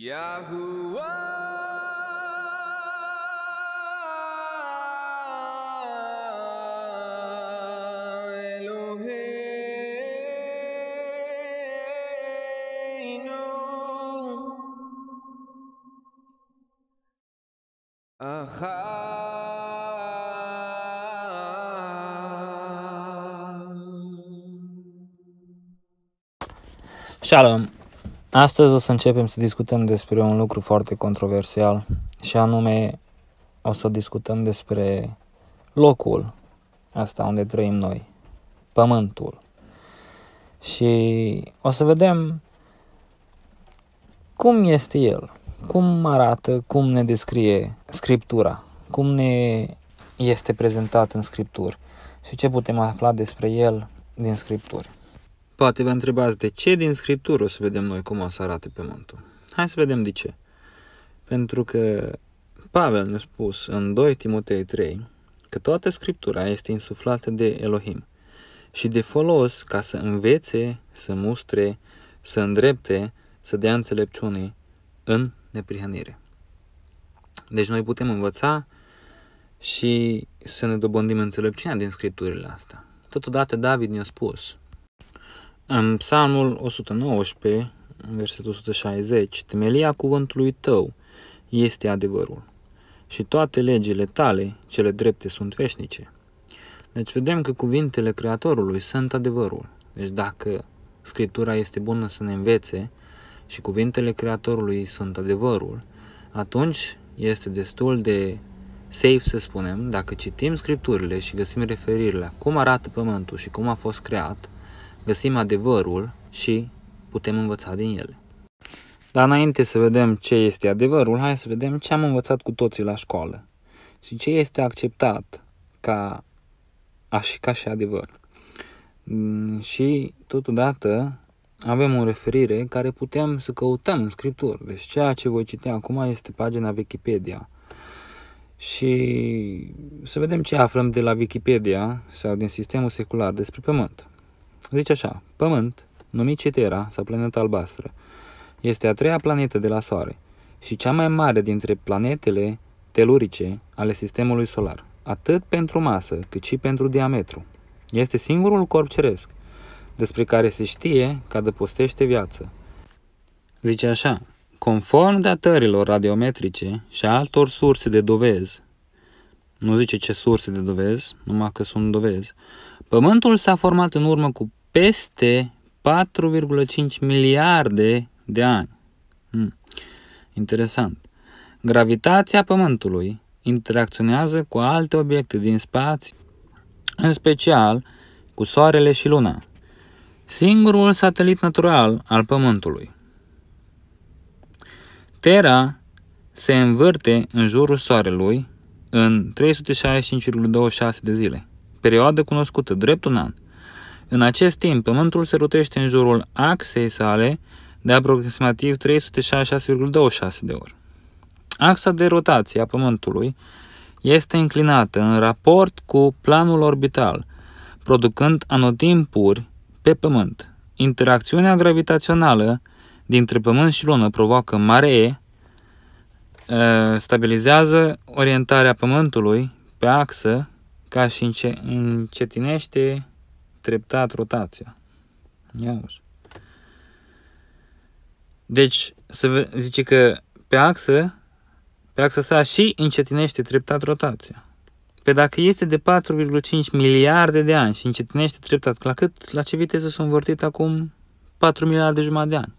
Yahuwah Eloheinu Shalom. Astăzi o să începem să discutăm despre un lucru foarte controversial și anume o să discutăm despre locul ăsta unde trăim noi, pământul. Și o să vedem cum este el, cum arată, cum ne descrie Scriptura, cum ne este prezentat în Scripturi și ce putem afla despre el din Scripturi. Poate vă întrebați de ce din Scriptură o să vedem noi cum o să arate pământul. Hai să vedem de ce. Pentru că Pavel ne-a spus în 2 Timotei 3 că toată Scriptura este insuflată de Elohim și de folos ca să învețe, să mustre, să îndrepte, să dea înțelepciune în neprihănire. Deci noi putem învăța și să ne dobândim înțelepciunea din scripturile astea. Totodată David ne-a spus, în psalmul 119, versetul 160, temelia cuvântului tău este adevărul și toate legile tale, cele drepte, sunt veșnice. Deci vedem că cuvintele Creatorului sunt adevărul. Deci dacă Scriptura este bună să ne învețe și cuvintele Creatorului sunt adevărul, atunci este destul de safe să spunem, dacă citim Scripturile și găsim referirile la cum arată Pământul și cum a fost creat, găsim adevărul și putem învăța din ele. Dar înainte să vedem ce este adevărul, hai să vedem ce am învățat cu toții la școală și ce este acceptat ca, aș, ca și adevăr. Mm, și totodată avem o referire care putem să căutăm în scripturi. Deci ceea ce voi citi acum este pagina Wikipedia. Și să vedem ce aflăm de la Wikipedia sau din sistemul secular despre pământ. Zice așa, Pământ, numit Citera sau planeta albastră, este a treia planetă de la Soare și cea mai mare dintre planetele telurice ale sistemului solar, atât pentru masă cât și pentru diametru. Este singurul corp ceresc despre care se știe că adăpostește viață. Zice așa, conform datărilor radiometrice și altor surse de dovezi, nu zice ce surse de dovezi, numai că sunt dovezi, Pământul s-a format în urmă cu peste 4,5 miliarde de ani. Hmm. Interesant. Gravitația Pământului interacționează cu alte obiecte din spațiu, în special cu Soarele și Luna, singurul satelit natural al Pământului. Terra se învârte în jurul Soarelui în 365,26 de zile perioadă cunoscută, drept un an. În acest timp, Pământul se rotește în jurul axei sale de aproximativ 366,26 de ori. Axa de rotație a Pământului este inclinată în raport cu planul orbital, producând anotimpuri pe Pământ. Interacțiunea gravitațională dintre Pământ și Lună provoacă maree, ă, stabilizează orientarea Pământului pe axă ca și încetinește treptat rotația. Iauzi. Deci, să zice că pe axă, pe axa sa și încetinește treptat rotația. Pe dacă este de 4,5 miliarde de ani și încetinește treptat, la cât, la ce viteză s învârtit acum 4 miliarde jumătate de ani?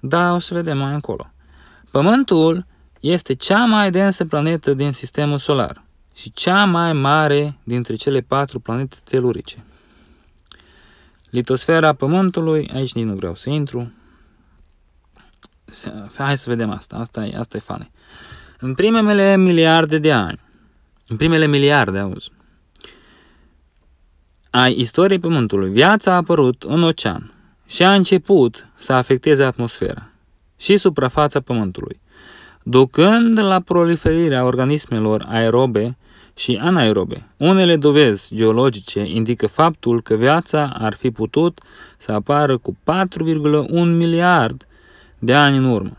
Da, o să vedem mai încolo. Pământul este cea mai densă planetă din sistemul solar și cea mai mare dintre cele patru planete telurice. Litosfera Pământului, aici nici nu vreau să intru. Hai să vedem asta, asta e, asta e fane. În primele miliarde de ani, în primele miliarde, auzi, ai istoriei Pământului, viața a apărut în ocean și a început să afecteze atmosfera și suprafața Pământului, ducând la proliferirea organismelor aerobe și anaerobe. Unele dovezi geologice indică faptul că viața ar fi putut să apară cu 4,1 miliard de ani în urmă.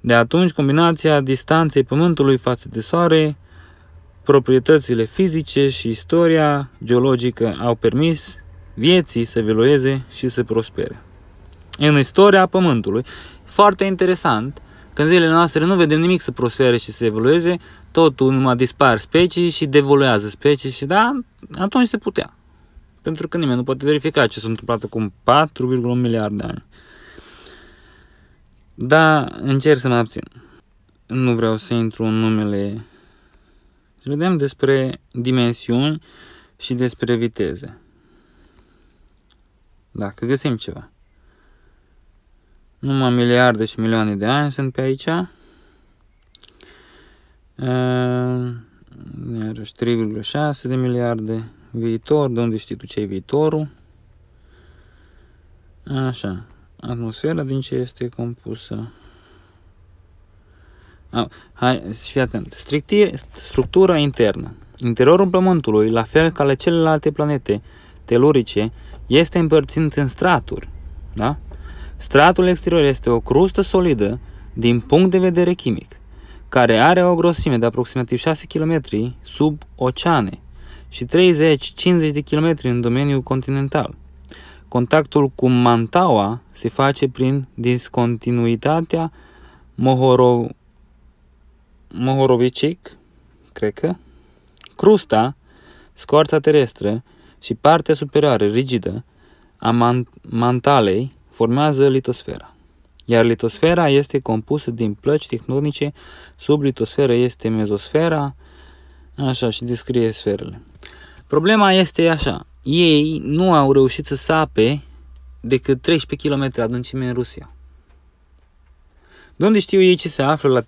De atunci, combinația distanței Pământului față de Soare, proprietățile fizice și istoria geologică au permis vieții să evolueze și să prospere. În istoria Pământului, foarte interesant, când zilele noastre nu vedem nimic să prospere și să evolueze, totul numai dispar specii și devoluează specii și da, atunci se putea. Pentru că nimeni nu poate verifica ce s-a întâmplat acum 4,1 miliarde de ani. Da, încerc să mă abțin. Nu vreau să intru în numele. Vedem despre dimensiuni și despre viteze. Dacă găsim ceva. Numai miliarde și milioane de ani sunt pe aici. 3,6 ehm, de miliarde. Viitor, de unde știi tu ce e viitorul? Așa. Atmosfera din ce este compusă? A, hai, fii atent. Strictie, structura internă. Interiorul Pământului, la fel ca la celelalte planete telurice, este împărțit în straturi. Da? Stratul exterior este o crustă solidă din punct de vedere chimic care are o grosime de aproximativ 6 km sub oceane și 30-50 de km în domeniul continental. Contactul cu Mantaua se face prin discontinuitatea Mohoro... Mohorovicic, cred că, crusta, scoarța terestră și partea superioară rigidă a mantalei formează litosfera iar litosfera este compusă din plăci tectonice, sub litosferă este mezosfera, așa și descrie sferele. Problema este așa, ei nu au reușit să sape decât 13 km adâncime în Rusia. De unde știu ei ce se află la 30-50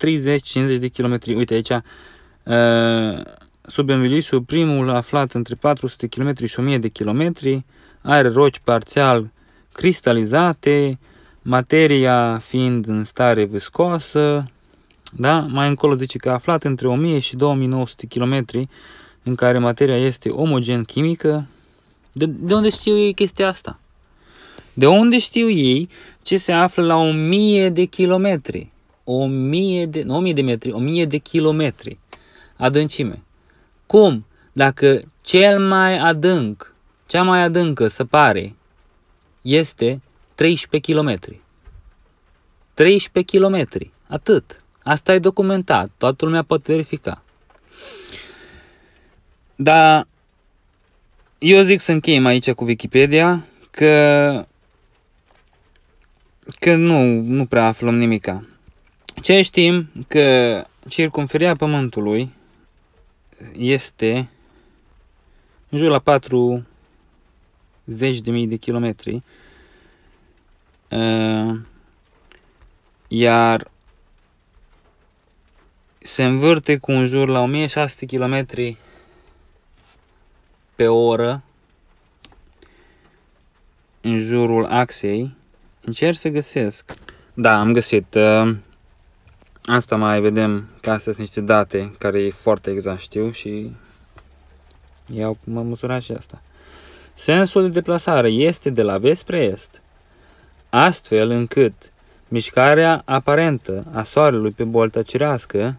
de km? Uite aici, ă, sub Emilisul, primul aflat între 400 km și 1000 de km, are roci parțial cristalizate, materia fiind în stare viscoasă, da? mai încolo zice că aflat între 1000 și 2900 km în care materia este omogen chimică, de, de unde știu ei chestia asta? De unde știu ei ce se află la 1000 de kilometri? 1000 de, nu 1000 de metri, 1000 de kilometri adâncime. Cum? Dacă cel mai adânc, cea mai adâncă săpare este 13 km. 13 km. Atât. Asta e documentat. Toată lumea poate verifica. Dar eu zic să încheiem aici cu Wikipedia că că nu, nu prea aflăm nimica. Ce știm că circumferia Pământului este în jur la 40.000 de kilometri, Ehm, iar se învârte cu un jur la 1600 km pe oră în jurul axei. Încerc să găsesc. Da, am găsit. Ehm, asta mai vedem, că astea sunt niște date care e foarte exact știu și iau, mă măsura și asta. Sensul de deplasare este de la vest spre est astfel încât mișcarea aparentă a soarelui pe bolta cirească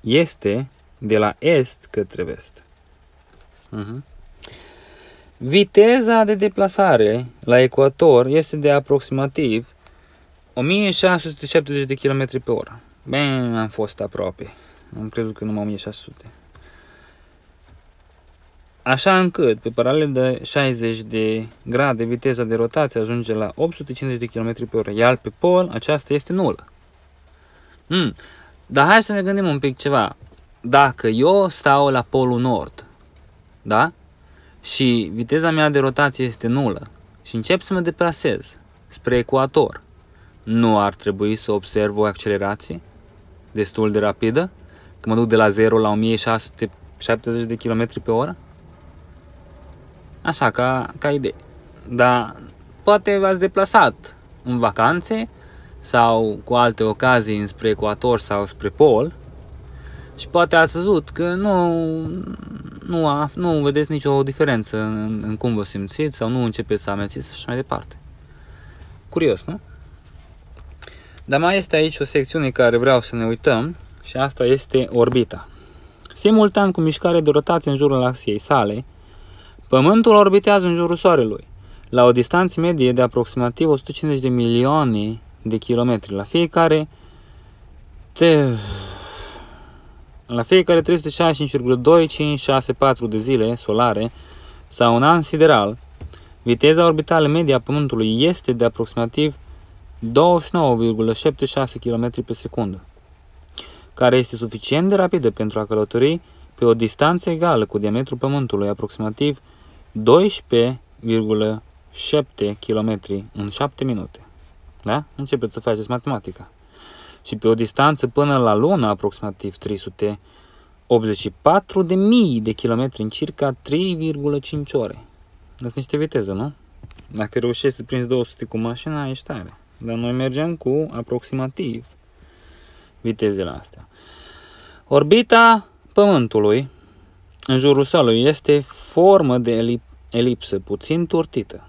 este de la est către vest. Uh-huh. Viteza de deplasare la ecuator este de aproximativ 1670 de km pe oră. Bine, am fost aproape. Am crezut că numai 1600. Așa încât, pe paralel de 60 de grade, viteza de rotație ajunge la 850 de km pe oră, iar pe pol aceasta este nulă. Hmm. Dar hai să ne gândim un pic ceva. Dacă eu stau la polul nord, da? Și viteza mea de rotație este nulă și încep să mă deplasez spre ecuator, nu ar trebui să observ o accelerație destul de rapidă? Că mă duc de la 0 la 1670 de km pe oră? Așa, ca, ca idee. Dar poate v-ați deplasat în vacanțe sau cu alte ocazii înspre ecuator sau spre pol și poate ați văzut că nu, nu, nu vedeți nicio diferență în, în cum vă simțiți sau nu începeți să amețiți și așa mai departe. Curios, nu? Dar mai este aici o secțiune care vreau să ne uităm și asta este orbita. Simultan cu mișcare de rotație în jurul axiei sale, Pământul orbitează în jurul Soarelui, la o distanță medie de aproximativ 150 de milioane de kilometri. La fiecare te... La fiecare 365,2564 de zile solare sau un an sideral, viteza orbitală medie a Pământului este de aproximativ 29,76 km pe secundă, care este suficient de rapidă pentru a călători pe o distanță egală cu diametrul Pământului, aproximativ 12,7 km în 7 minute. Da? Începeți să faceți matematica. Și pe o distanță până la lună, aproximativ 384 de mii de kilometri în circa 3,5 ore. Sunt niște viteză, nu? Dacă reușești să prinzi 200 cu mașina, ești tare. Dar noi mergem cu aproximativ vitezele astea. Orbita Pământului în jurul Solului este formă de elip elipsă puțin turtită.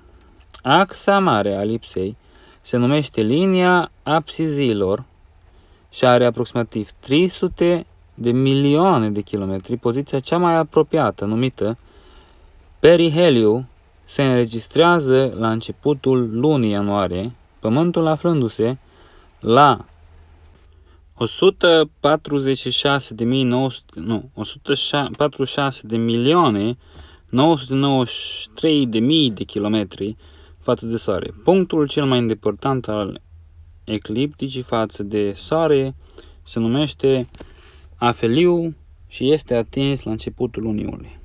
Axa mare a lipsei se numește linia absizilor și are aproximativ 300 de milioane de kilometri, poziția cea mai apropiată, numită periheliu, se înregistrează la începutul lunii ianuarie, Pământul aflându-se la 146 de, 900, nu, 146 de milioane 993.000 de kilometri față de Soare. Punctul cel mai îndepărtat al eclipticii față de Soare se numește Afeliu și este atins la începutul lunii iulie.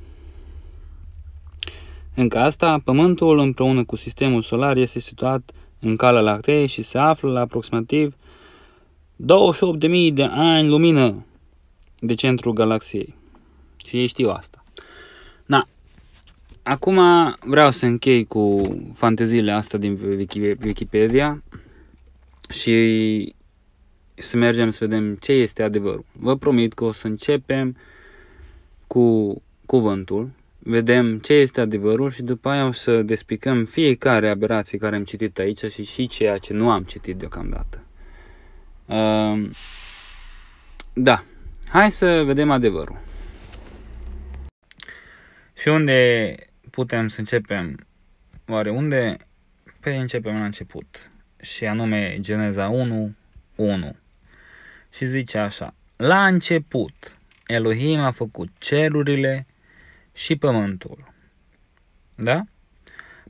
Încă asta, Pământul împreună cu sistemul solar este situat în Calea Lactee și se află la aproximativ 28.000 de ani lumină de centrul galaxiei. Și ei știu asta. Na, Acum vreau să închei cu fanteziile astea din Wikipedia și să mergem să vedem ce este adevărul. Vă promit că o să începem cu cuvântul, vedem ce este adevărul și după aia o să despicăm fiecare aberație care am citit aici și și ceea ce nu am citit deocamdată. Ehm, da, hai să vedem adevărul. Și unde putem să începem oare unde? Păi începem la început și anume Geneza 1, 1 și zice așa La început Elohim a făcut cerurile și pământul. Da?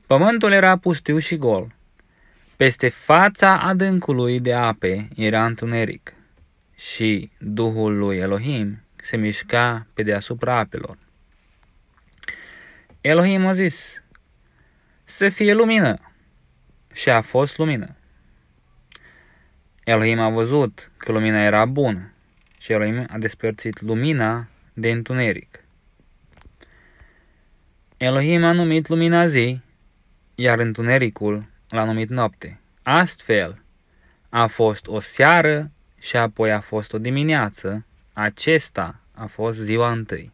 Pământul era pustiu și gol. Peste fața adâncului de ape era întuneric și Duhul lui Elohim se mișca pe deasupra apelor. Elohim a zis, să fie lumină. Și a fost lumină. Elohim a văzut că lumina era bună și Elohim a despărțit lumina de întuneric. Elohim a numit lumina zi, iar întunericul l-a numit noapte. Astfel, a fost o seară și apoi a fost o dimineață. Acesta a fost ziua întâi.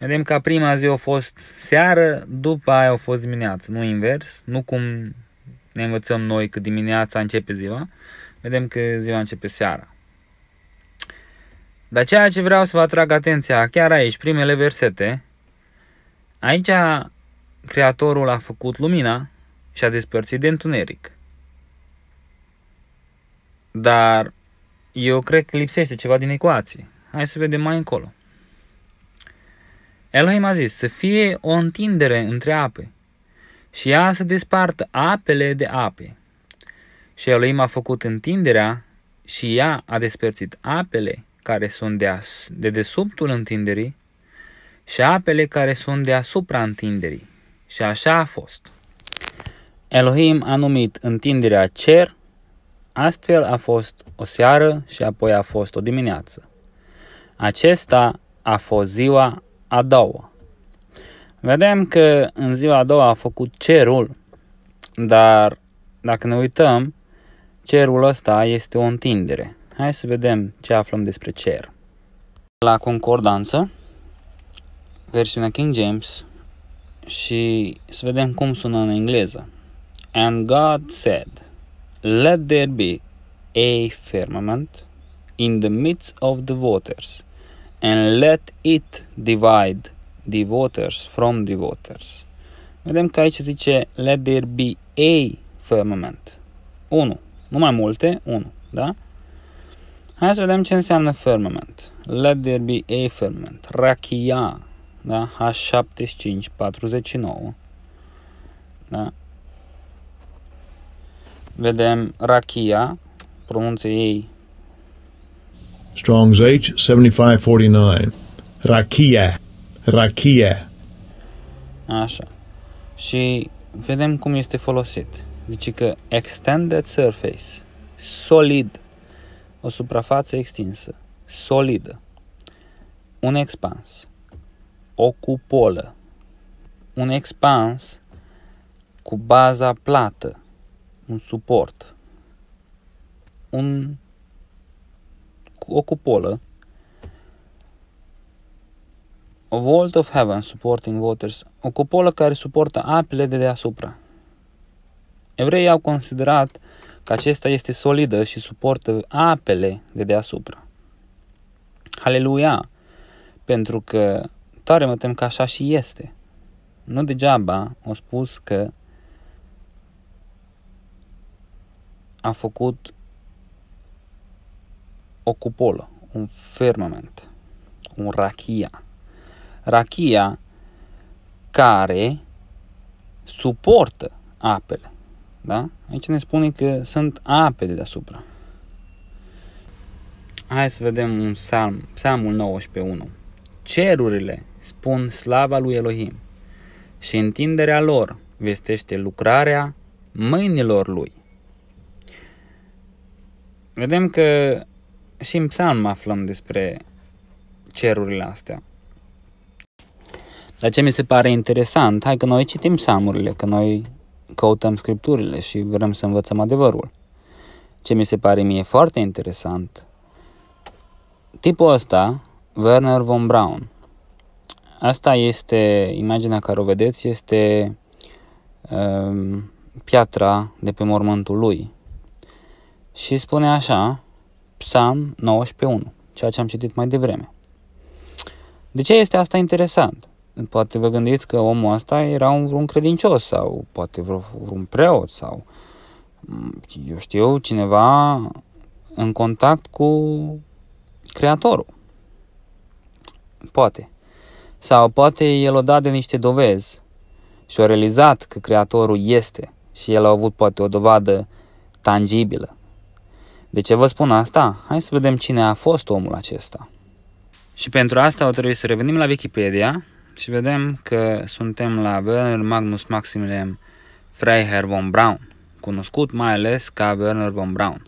Vedem că prima zi a fost seară, după aia a fost dimineață, nu invers, nu cum ne învățăm noi că dimineața începe ziua, vedem că ziua începe seara. Dar ceea ce vreau să vă atrag atenția, chiar aici, primele versete, aici Creatorul a făcut lumina și a despărțit de întuneric. Dar eu cred că lipsește ceva din ecuație. Hai să vedem mai încolo. Elohim a zis să fie o întindere între ape și ea să despartă apele de ape. Și Elohim a făcut întinderea și ea a despărțit apele care sunt de, de desubtul întinderii și apele care sunt deasupra întinderii. Și așa a fost. Elohim a numit întinderea cer, astfel a fost o seară și apoi a fost o dimineață. Acesta a fost ziua a doua. Vedem că în ziua a doua a făcut cerul, dar dacă ne uităm, cerul ăsta este o întindere. Hai să vedem ce aflăm despre cer. La concordanță, versiunea King James, și să vedem cum sună în engleză. And God said, Let there be a firmament in the midst of the waters, and let it divide the waters from the waters. Vedem că aici zice let there be a firmament. 1. Nu mai multe, 1. Da? Hai să vedem ce înseamnă firmament. Let there be a firmament. Rachia. Da? H75, Da? Vedem rachia, pronunție ei Strong's H, 7549. Rakia. Rakia. Așa. Și vedem cum este folosit. Zice că extended surface, solid, o suprafață extinsă, solidă, un expans, o cupolă, un expans cu baza plată, un suport, un o cupolă. A vault of heaven supporting waters, o cupolă care suportă apele de deasupra. Evreii au considerat că acesta este solidă și suportă apele de deasupra. Haleluia! Pentru că tare mă tem că așa și este. Nu degeaba au spus că a făcut o cupolă, un firmament, un rachia. Rachia care suportă apele. Da? Aici ne spune că sunt ape de deasupra. Hai să vedem un psalm, psalmul 19.1. Cerurile spun slava lui Elohim și întinderea lor vestește lucrarea mâinilor lui. Vedem că și în psalm aflăm despre cerurile astea. Dar ce mi se pare interesant, hai că noi citim psalmurile, că noi căutăm scripturile și vrem să învățăm adevărul. Ce mi se pare mie foarte interesant, tipul ăsta, Werner von Braun, asta este, imaginea care o vedeți, este um, piatra de pe mormântul lui. Și spune așa, Psalm 19.1, ceea ce am citit mai devreme. De ce este asta interesant? Poate vă gândiți că omul ăsta era un vreun credincios sau poate vreun preot sau mm, eu știu, cineva în contact cu creatorul. Poate. Sau poate el o dat de niște dovezi și a realizat că creatorul este și el a avut poate o dovadă tangibilă de ce vă spun asta? Hai să vedem cine a fost omul acesta. Și pentru asta o trebuie să revenim la Wikipedia și vedem că suntem la Werner Magnus Maximilian Freiherr von Braun, cunoscut mai ales ca Werner von Braun.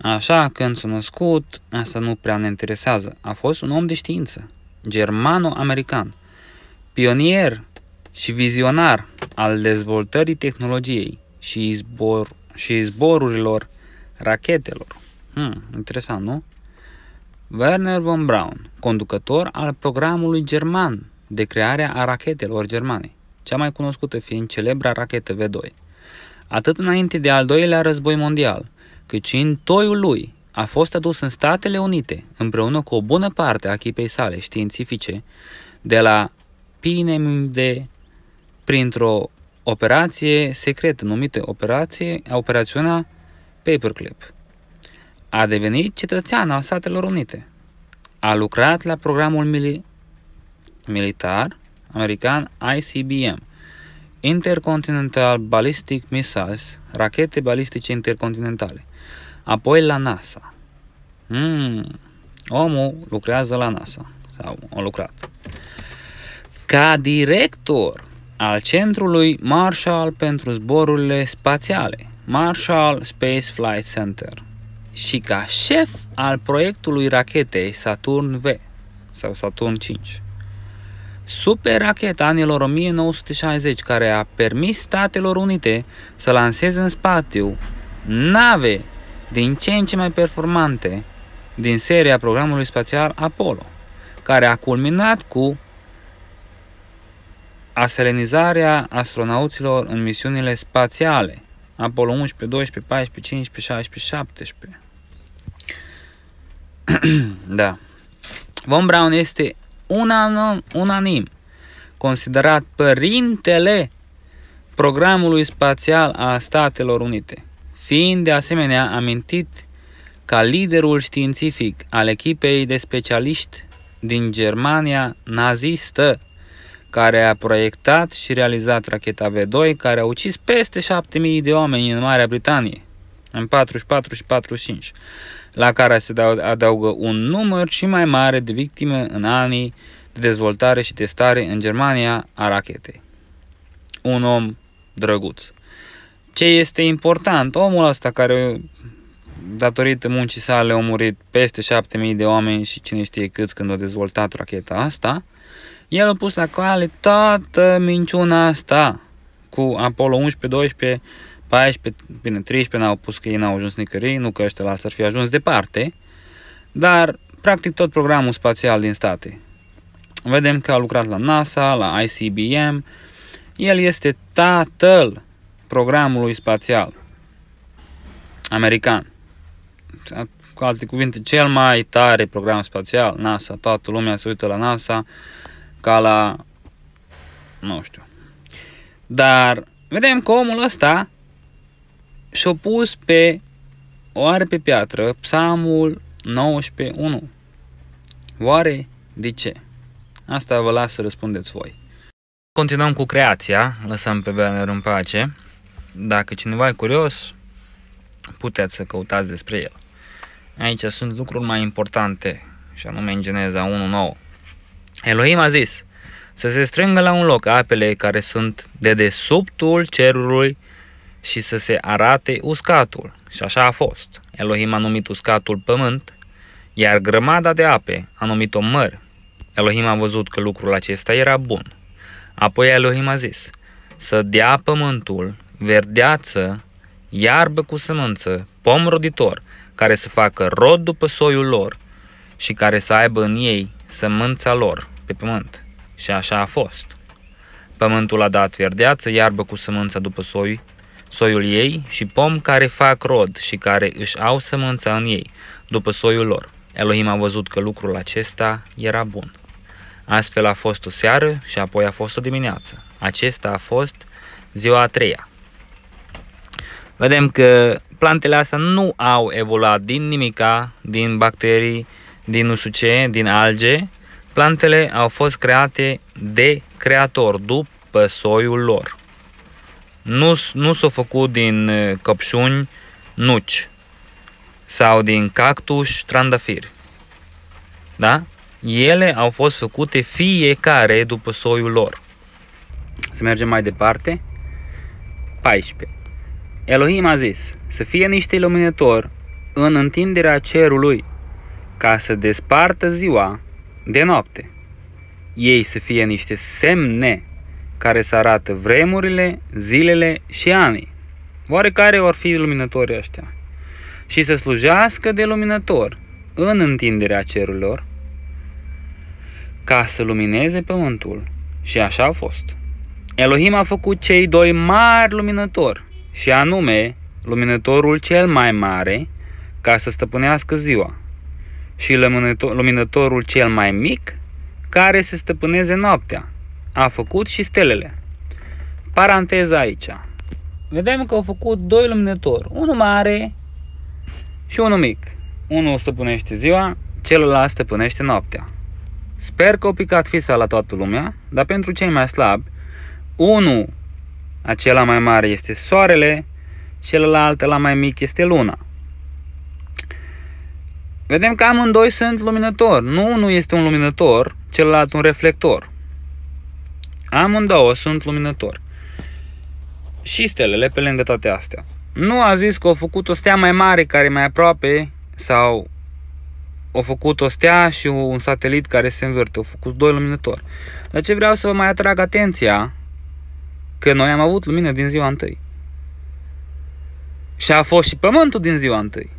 Așa, când s-a născut, asta nu prea ne interesează. A fost un om de știință, germano-american, pionier și vizionar al dezvoltării tehnologiei și, izbor, și izborurilor rachetelor. Hmm, interesant, nu? Werner von Braun, conducător al programului german de creare a rachetelor germane, cea mai cunoscută fiind celebra rachetă V2. Atât înainte de al doilea război mondial, cât și în toiul lui, a fost adus în Statele Unite, împreună cu o bună parte a echipei sale științifice, de la P.N.M.D. printr-o operație secretă numită operație, operațiunea Paperclip. A devenit cetățean al Statelor Unite. A lucrat la programul mili- militar american ICBM, Intercontinental Ballistic Missiles, rachete balistice intercontinentale, apoi la NASA. Mm, omul lucrează la NASA, sau a lucrat. Ca director al Centrului Marshall pentru Zborurile Spațiale, Marshall Space Flight Center și ca șef al proiectului rachetei Saturn V sau Saturn 5. Super racheta anilor 1960 care a permis Statelor Unite să lanseze în spațiu nave din ce în ce mai performante din seria programului spațial Apollo, care a culminat cu aselenizarea astronauților în misiunile spațiale Apollo 11, 12, 14, 15, 16, 17. da. Von Braun este unanim, unanim considerat părintele programului spațial a Statelor Unite, fiind de asemenea amintit ca liderul științific al echipei de specialiști din Germania nazistă care a proiectat și realizat racheta V2, care a ucis peste 7000 de oameni în Marea Britanie, în 44 și 45, la care se adaugă un număr și mai mare de victime în anii de dezvoltare și testare în Germania a rachetei. Un om drăguț. Ce este important? Omul ăsta care datorită muncii sale a murit peste 7000 de oameni și cine știe câți când a dezvoltat racheta asta, el a pus la coale toată minciuna asta cu Apollo 11, 12, 14, bine 13 n-au pus că ei n-au ajuns nicăieri, nu că ăștia la ar fi ajuns departe, dar practic tot programul spațial din state. Vedem că a lucrat la NASA, la ICBM, el este tatăl programului spațial american. Cu alte cuvinte, cel mai tare program spațial, NASA, toată lumea se uită la NASA, ca la... nu știu. Dar vedem că omul ăsta și-a pus pe oare pe piatră psalmul 19.1. Oare de ce? Asta vă las să răspundeți voi. Continuăm cu creația, lăsăm pe banner în pace. Dacă cineva e curios, puteți să căutați despre el. Aici sunt lucruri mai importante, și anume în Geneza 1.9. Elohim a zis să se strângă la un loc apele care sunt de desubtul cerului și să se arate uscatul. Și așa a fost. Elohim a numit uscatul pământ, iar grămada de ape a numit-o măr. Elohim a văzut că lucrul acesta era bun. Apoi Elohim a zis să dea pământul verdeață, iarbă cu sămânță, pom roditor, care să facă rod după soiul lor și care să aibă în ei sămânța lor pe pământ. Și așa a fost. Pământul a dat verdeață, iarbă cu sămânța după soi, soiul ei și pom care fac rod și care își au sămânța în ei, după soiul lor. Elohim a văzut că lucrul acesta era bun. Astfel a fost o seară și apoi a fost o dimineață. Acesta a fost ziua a treia. Vedem că plantele astea nu au evoluat din nimica, din bacterii, din usuce, din alge, Plantele au fost create de creator, după soiul lor. Nu, nu s-au făcut din uh, căpșuni nuci sau din cactus trandafiri. Da? Ele au fost făcute fiecare după soiul lor. Să mergem mai departe. 14. Elohim a zis să fie niște luminători în întinderea cerului ca să despartă ziua de noapte. Ei să fie niște semne care să arată vremurile, zilele și anii. Oarecare vor fi luminătorii ăștia. Și să slujească de luminător în întinderea cerurilor ca să lumineze pământul. Și așa a fost. Elohim a făcut cei doi mari luminători, și anume luminătorul cel mai mare, ca să stăpânească ziua, și luminătorul cel mai mic, care se stăpâneze noaptea. A făcut și stelele. Paranteza aici. Vedem că au făcut doi luminători, unul mare și unul mic. Unul stăpânește ziua, celălalt stăpânește noaptea. Sper că au picat fisa la toată lumea, dar pentru cei mai slabi, unul, acela mai mare este soarele, celălalt, la mai mic, este luna. Vedem că amândoi sunt luminători. Nu unul este un luminător, celălalt un reflector. Amândouă sunt luminători. Și stelele pe lângă toate astea. Nu a zis că a făcut o stea mai mare care e mai aproape sau a făcut o stea și un satelit care se învârte. A făcut doi luminători. Dar ce vreau să vă mai atrag atenția că noi am avut lumină din ziua întâi. Și a fost și pământul din ziua întâi.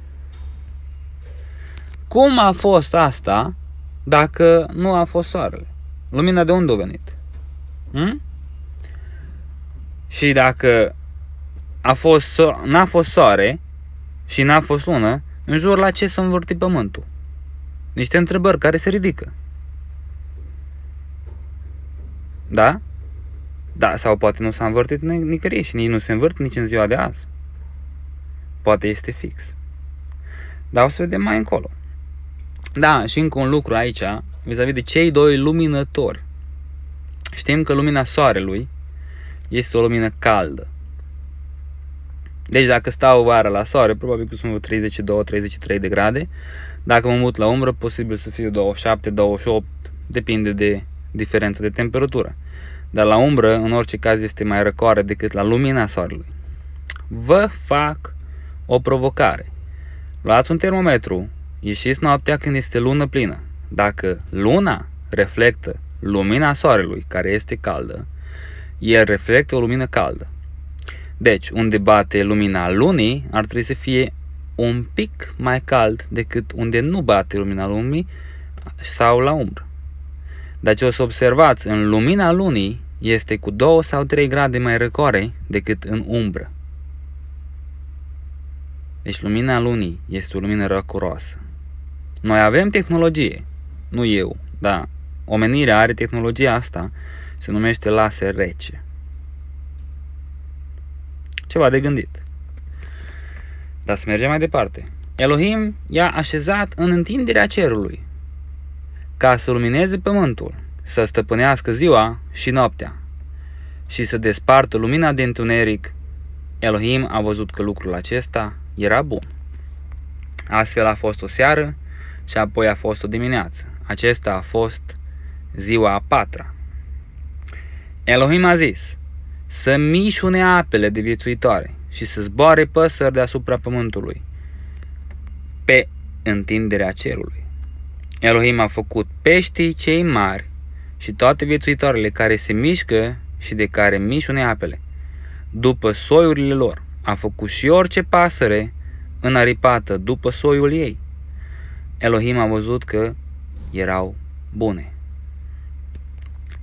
Cum a fost asta dacă nu a fost soarele? Lumina de unde a venit? Hmm? Și dacă a fost, n-a fost soare și n-a fost lună, în jur la ce s-a învârtit pământul? Niște întrebări care se ridică. Da? Da, sau poate nu s-a învârtit nicăieri și nici nu se învârt nici în ziua de azi. Poate este fix. Dar o să vedem mai încolo. Da, și încă un lucru aici, vis-a-vis de cei doi luminători. Știm că lumina soarelui este o lumină caldă. Deci dacă stau vara la soare, probabil că sunt 32-33 de grade. Dacă mă mut la umbră, posibil să fiu 27-28, depinde de diferența de temperatură. Dar la umbră, în orice caz, este mai răcoare decât la lumina soarelui. Vă fac o provocare. Luați un termometru Ieșiți noaptea când este lună plină. Dacă luna reflectă lumina soarelui, care este caldă, el reflectă o lumină caldă. Deci, unde bate lumina lunii, ar trebui să fie un pic mai cald decât unde nu bate lumina lumii sau la umbră. Dar deci, ce o să observați, în lumina lunii este cu 2 sau 3 grade mai răcoare decât în umbră. Deci lumina lunii este o lumină răcoroasă. Noi avem tehnologie, nu eu, dar omenirea are tehnologia asta, se numește laser rece. Ceva de gândit. Dar să mergem mai departe. Elohim i-a așezat în întinderea cerului, ca să lumineze pământul, să stăpânească ziua și noaptea și să despartă lumina de întuneric. Elohim a văzut că lucrul acesta era bun. Astfel a fost o seară și apoi a fost o dimineață. Acesta a fost ziua a patra. Elohim a zis să mișune apele de viețuitoare și să zboare păsări deasupra pământului pe întinderea cerului. Elohim a făcut peștii cei mari și toate viețuitoarele care se mișcă și de care mișune apele. După soiurile lor a făcut și orice pasăre aripată după soiul ei. Elohim a văzut că erau bune.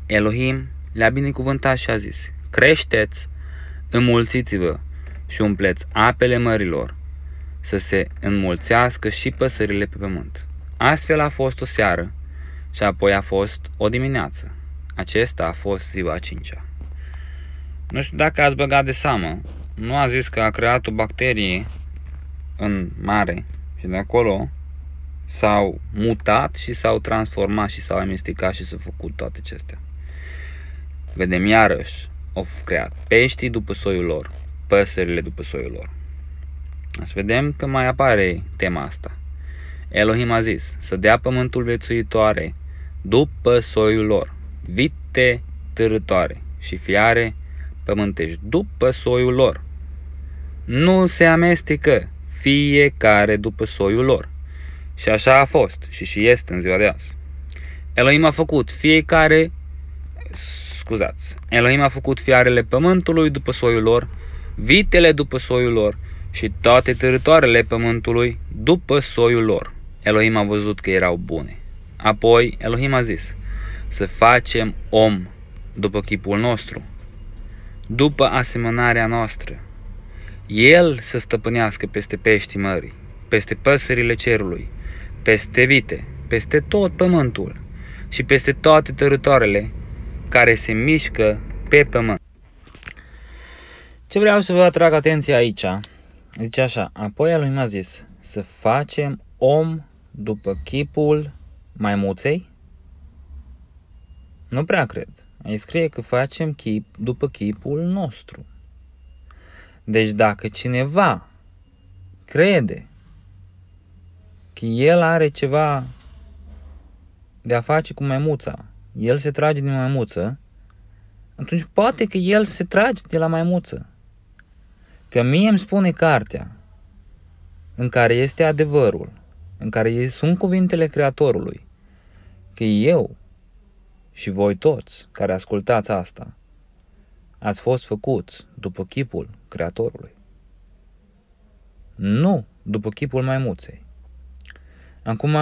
Elohim le-a binecuvântat și a zis, creșteți, înmulțiți-vă și umpleți apele mărilor, să se înmulțească și păsările pe pământ. Astfel a fost o seară și apoi a fost o dimineață. Acesta a fost ziua a cincea. Nu știu dacă ați băgat de seamă, nu a zis că a creat o bacterie în mare și de acolo s-au mutat și s-au transformat și s-au amestecat și s-au făcut toate acestea. Vedem iarăși, au creat peștii după soiul lor, păsările după soiul lor. Să vedem că mai apare tema asta. Elohim a zis să dea pământul viețuitoare după soiul lor, vite târătoare și fiare pământești după soiul lor. Nu se amestecă fiecare după soiul lor. Și așa a fost și și este în ziua de azi. Elohim a făcut fiecare, scuzați, Elohim a făcut fiarele pământului după soiul lor, vitele după soiul lor și toate teritoarele pământului după soiul lor. Elohim a văzut că erau bune. Apoi Elohim a zis, să facem om după chipul nostru, după asemănarea noastră. El să stăpânească peste peștii mării, peste păsările cerului, peste vite, peste tot pământul și peste toate tărătoarele care se mișcă pe pământ. Ce vreau să vă atrag atenția aici, zice așa, apoi lui a zis să facem om după chipul maimuței? Nu prea cred. Îi scrie că facem chip după chipul nostru. Deci dacă cineva crede că el are ceva de a face cu maimuța, el se trage din maimuță, atunci poate că el se trage de la maimuță. Că mie îmi spune cartea în care este adevărul, în care sunt cuvintele Creatorului, că eu și voi toți care ascultați asta, ați fost făcuți după chipul Creatorului. Nu după chipul maimuței. Acum,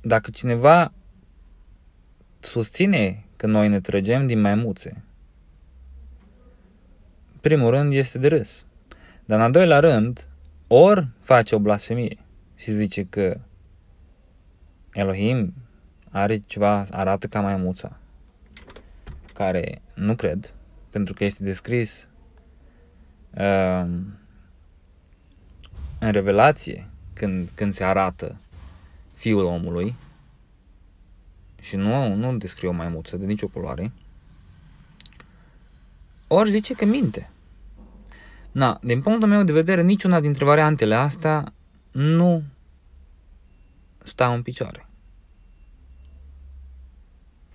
dacă cineva susține că noi ne trăgem din maimuțe, primul rând este de râs. Dar în al doilea rând, ori face o blasfemie și zice că Elohim are ceva, arată ca maimuța, care nu cred, pentru că este descris uh, în Revelație când, când se arată fiul omului și nu, nu descriu o maimuță de nicio culoare, ori zice că minte. Na, din punctul meu de vedere, niciuna dintre variantele astea nu stau în picioare.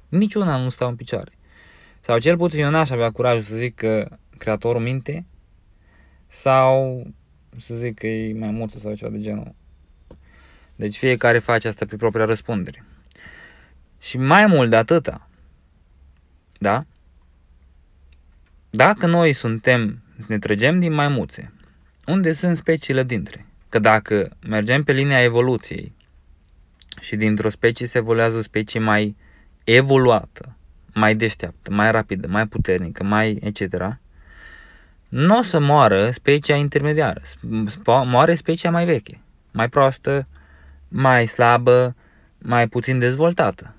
Niciuna nu stau în picioare. Sau cel puțin eu n-aș avea curajul să zic că creatorul minte sau să zic că e mai mult sau ceva de genul. Deci fiecare face asta pe propria răspundere. Și mai mult de atâta, da? Dacă noi suntem, ne trăgem din maimuțe, unde sunt speciile dintre? Că dacă mergem pe linia evoluției și dintr-o specie se evoluează o specie mai evoluată, mai deșteaptă, mai rapidă, mai puternică, mai etc., nu o să moară specia intermediară, moare specia mai veche, mai proastă, mai slabă, mai puțin dezvoltată.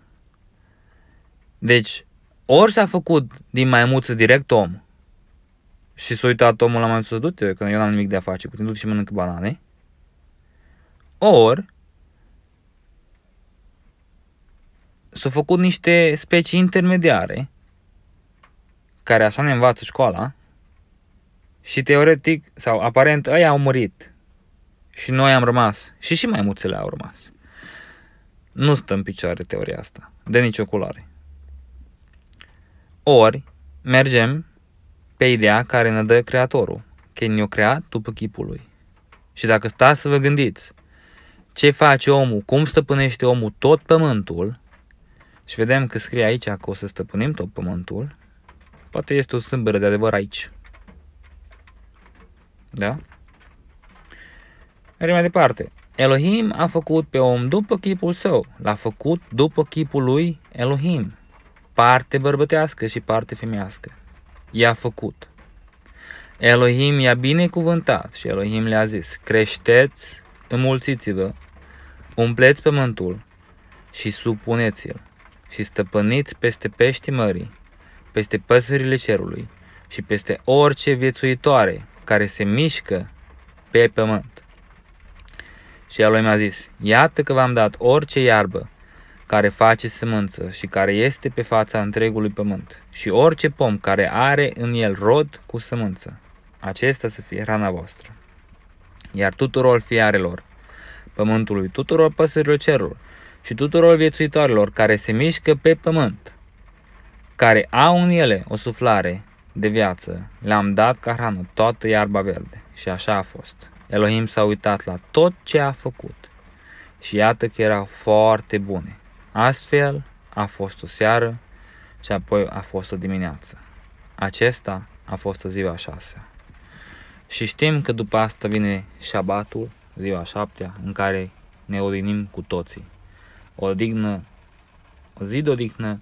Deci, ori s-a făcut din maimuță direct om și s-a uitat omul la maimuță, du-te, că eu n-am nimic de a face, putem du și mănânc banane, ori s-au făcut niște specii intermediare, care așa ne învață școala, și teoretic, sau aparent, ei au murit. Și noi am rămas. Și și mai mulțile au rămas. Nu stă în picioare teoria asta. De nicio culoare. Ori, mergem pe ideea care ne dă creatorul. Că ne-o creat după chipul lui. Și dacă stați să vă gândiți ce face omul, cum stăpânește omul tot pământul, și vedem că scrie aici că o să stăpânim tot pământul, poate este o sâmbără de adevăr aici. Da? Mergem mai departe. Elohim a făcut pe om după chipul său. L-a făcut după chipul lui Elohim. Parte bărbătească și parte femească. I-a făcut. Elohim i-a binecuvântat și Elohim le-a zis, creșteți, înmulțiți-vă, umpleți pământul și supuneți-l și stăpâniți peste peștii mării, peste păsările cerului și peste orice viețuitoare care se mișcă pe pământ. Și el lui mi-a zis, iată că v-am dat orice iarbă care face sămânță și care este pe fața întregului pământ și orice pom care are în el rod cu sămânță. Acesta să fie hrana voastră. Iar tuturor fiarelor, pământului, tuturor păsărilor cerului și tuturor viețuitoarelor care se mișcă pe pământ, care au în ele o suflare, de viață le-am dat ca hrană toată iarba verde. Și așa a fost. Elohim s-a uitat la tot ce a făcut și iată că erau foarte bune. Astfel a fost o seară și apoi a fost o dimineață. Acesta a fost ziua șasea. Și știm că după asta vine șabatul, ziua șaptea, în care ne odinim cu toții. O dignă, o zi de odihnă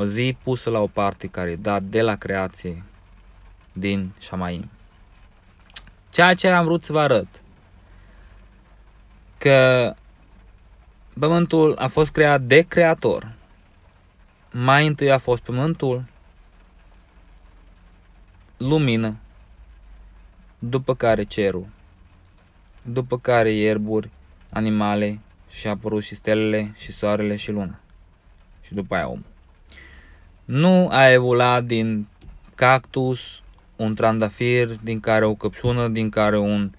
o zi pusă la o parte care e dat de la creație din Shamaim. Ceea ce am vrut să vă arăt, că pământul a fost creat de creator. Mai întâi a fost pământul, lumină, după care cerul, după care ierburi, animale și a apărut și stelele și soarele și luna. Și după aia omul. Nu a evoluat din cactus un trandafir, din care o căpșună, din care un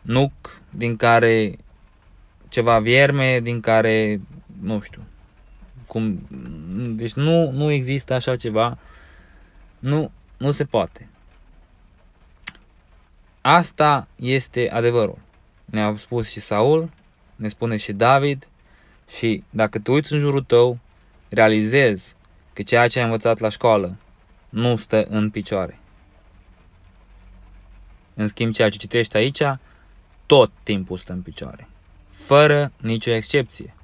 nuc, din care ceva vierme, din care, nu știu, cum, deci nu, nu există așa ceva, nu, nu se poate. Asta este adevărul. Ne-a spus și Saul, ne spune și David și dacă te uiți în jurul tău, realizezi că ceea ce ai învățat la școală nu stă în picioare. În schimb, ceea ce citești aici, tot timpul stă în picioare, fără nicio excepție.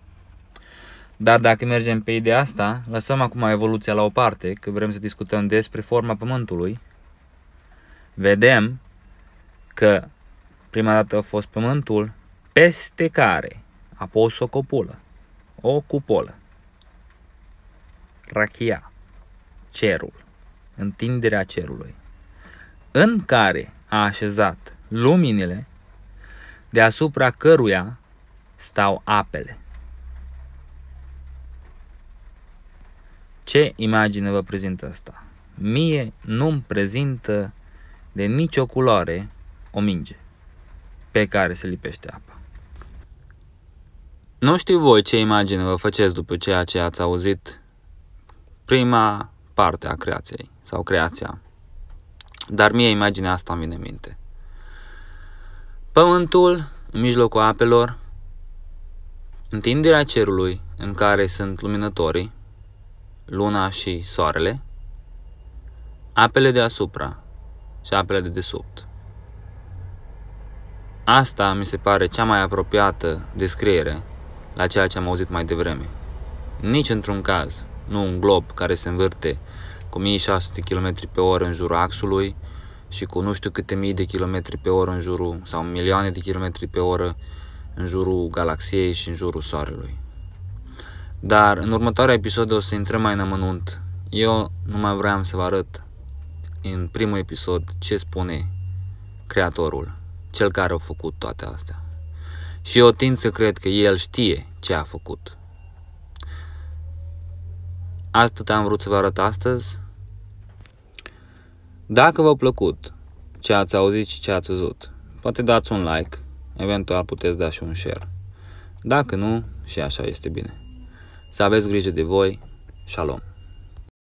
Dar dacă mergem pe ideea asta, lăsăm acum evoluția la o parte, că vrem să discutăm despre forma Pământului, vedem că prima dată a fost Pământul peste care a pus o copulă, o cupolă. Rachia, cerul, întinderea cerului, în care a așezat luminile, deasupra căruia stau apele. Ce imagine vă prezintă asta? Mie nu-mi prezintă de nicio culoare o minge pe care se lipește apa. Nu știu voi ce imagine vă faceți după ceea ce ați auzit prima parte a creației sau creația. Dar mie imaginea asta îmi vine în minte. Pământul în mijlocul apelor, întinderea cerului în care sunt luminătorii, luna și soarele, apele deasupra și apele de desubt. Asta mi se pare cea mai apropiată descriere la ceea ce am auzit mai devreme. Nici într-un caz nu un glob care se învârte cu 1600 km pe oră în jurul axului și cu nu știu câte mii de kilometri pe oră în jurul sau milioane de kilometri pe oră în jurul galaxiei și în jurul soarelui. Dar în următoarea episod o să intrăm mai în amănunt. Eu nu mai vreau să vă arăt în primul episod ce spune creatorul, cel care a făcut toate astea. Și eu tind să cred că el știe ce a făcut. Atât am vrut să vă arăt astăzi. Dacă v-a plăcut ce ați auzit și ce ați văzut, poate dați un like, eventual puteți da și un share. Dacă nu, și așa este bine. Să aveți grijă de voi. Shalom!